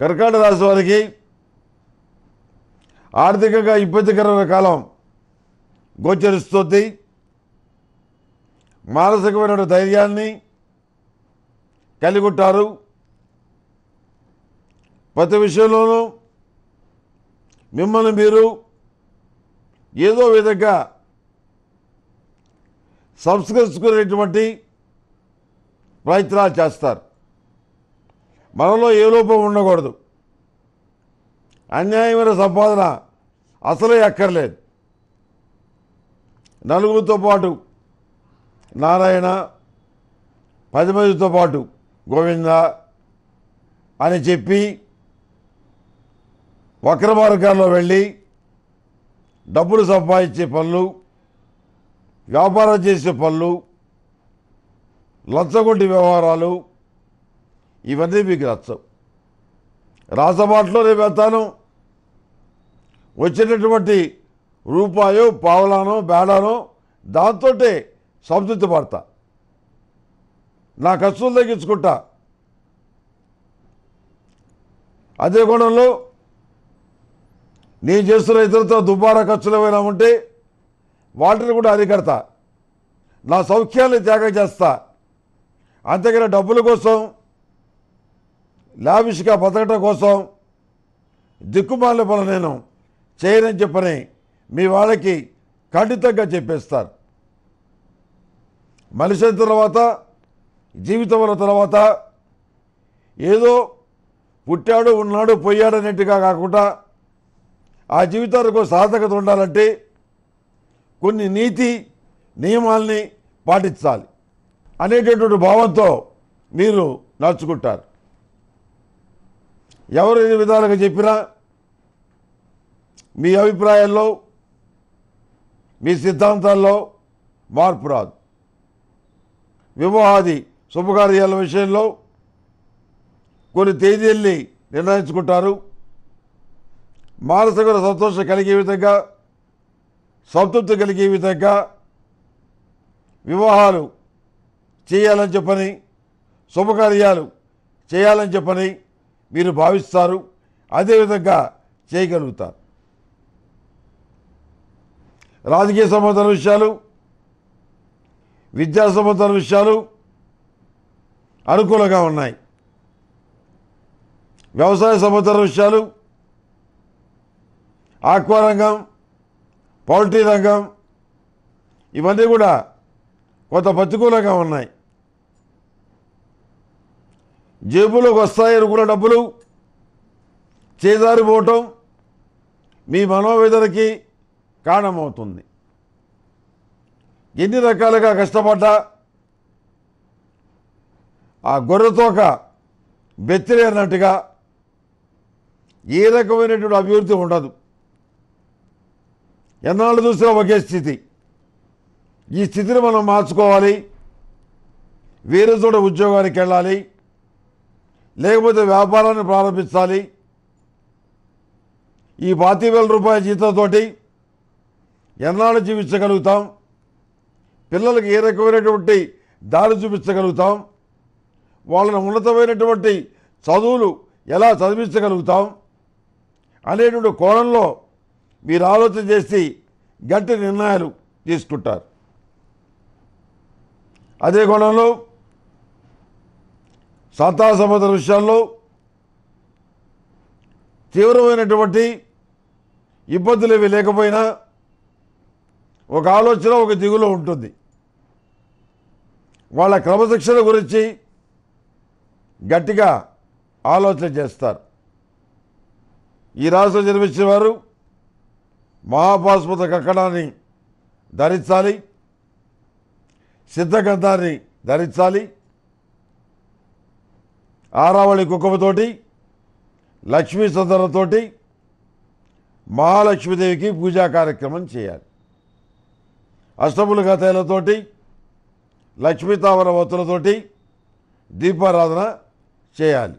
కర్కాటక రాశి వారికి ఆర్థికంగా ఇబ్బందికరమైన కాలం గోచరిస్తుంది మానసికమైన ధైర్యాన్ని కలిగొట్టారు ప్రతి విషయంలోనూ మిమ్మల్ని మీరు ఏదో విధంగా సంస్కరించుకునేటువంటి ప్రయత్నాలు చేస్తారు మనలో ఏ లోపం ఉండకూడదు అన్యాయమైన సంపాదన అసలే అక్కర్లేదు నలుగురితో పాటు నారాయణ పది మందితో పాటు గోవింద అని చెప్పి వక్ర మార్గాల్లో వెళ్ళి డబ్బులు సంపాదించే పనులు వ్యాపారం చేసే పనులు లచ్చగొట్టి వ్యవహారాలు ఇవన్నీ మీకు నచ్చవు రాజబాట్లో నేను వెళ్తాను వచ్చినటువంటి రూపాయో పావలాను బేడానో దాంతో సంతృప్తి పడతా నా ఖర్చులు తగ్గించుకుంటా అదే కోణంలో నేను చేస్తున్న ఇతరులతో దుబారా ఖర్చులు ఏమైనా ఉంటే వాటిని కూడా అరికడతా నా సౌఖ్యాన్ని త్యాగం చేస్తా అంతేకాని డబ్బుల కోసం లావిష్గా బతకటం కోసం దిక్కుమాల పనులు నేను చేయనని చెప్పని మీ వాళ్ళకి ఖండితంగా చెప్పేస్తారు మనిషి తర్వాత జీవితంలో తర్వాత ఏదో పుట్టాడు ఉన్నాడు పోయాడు అనేట్టుగా కాకుండా ఆ జీవితాలకు సాధకత ఉండాలంటే కొన్ని నీతి నియమాల్ని పాటించాలి అనేటటువంటి భావంతో మీరు నడుచుకుంటారు ఎవరు ఎన్ని విధాలుగా చెప్పినా మీ అభిప్రాయాల్లో మీ సిద్ధాంతాల్లో మార్పు రాదు వివాహాది శుభకార్యాల విషయంలో కొన్ని తేదీల్ని నిర్ణయించుకుంటారు మానసిక సంతోషం కలిగే విధంగా సంతృప్తి కలిగే విధంగా వివాహాలు చేయాలని చెప్పని శుభకార్యాలు చేయాలని చెప్పని మీరు భావిస్తారు అదేవిధంగా చేయగలుగుతారు రాజకీయ సంబంధాల విషయాలు విద్యా సంబంధాల విషయాలు అనుకూలంగా ఉన్నాయి వ్యవసాయ సంబంధాల విషయాలు ఆక్వా రంగం పౌల్ట్రీ రంగం ఇవన్నీ కూడా కొంత ప్రతికూలంగా ఉన్నాయి జేబులోకి వస్తాయి అనుకున్న డబ్బులు చేదారిపోవటం మీ మనోవేదనకి కారణమవుతుంది ఎన్ని రకాలుగా కష్టపడ్డా ఆ గొర్రెతోక బెత్తిరి అన్నట్టుగా ఏ రకమైనటువంటి అభివృద్ధి ఉండదు ఎన్నాళ్ళు చూసినా ఒకే స్థితి ఈ స్థితిని మనం మార్చుకోవాలి వేరే చోట ఉద్యోగానికి వెళ్ళాలి లేకపోతే వ్యాపారాన్ని ప్రారంభించాలి ఈ పాతి వేల రూపాయల జీతంతో ఎన్నాళ్ళు జీవించగలుగుతాం పిల్లలకు ఏ రకమైనటువంటి దారి చూపించగలుగుతాం వాళ్ళని ఉన్నతమైనటువంటి చదువులు ఎలా చదివించగలుగుతాం అనేటువంటి కోణంలో మీరు ఆలోచన చేసి గట్టి నిర్ణయాలు తీసుకుంటారు అదే కోణంలో సంతాసపత్ర విషయాల్లో తీవ్రమైనటువంటి ఇబ్బందులు ఏవి లేకపోయినా ఒక ఆలోచన ఒక దిగులో ఉంటుంది వాళ్ళ క్రమశిక్షణ గురించి గట్టిగా ఆలోచన చేస్తారు ఈ రాష్ట్రం జన్మించిన వారు మహాపాస్పత కక్కడాన్ని ధరించాలి సిద్ధగంధాన్ని ధరించాలి ఆరావళి కుక్కమతోటి లక్ష్మీ సుందరతోటి మహాలక్ష్మీదేవికి పూజా కార్యక్రమం చేయాలి అష్టములు గతలతోటి లక్ష్మీతామర వత్తులతోటి దీపారాధన చేయాలి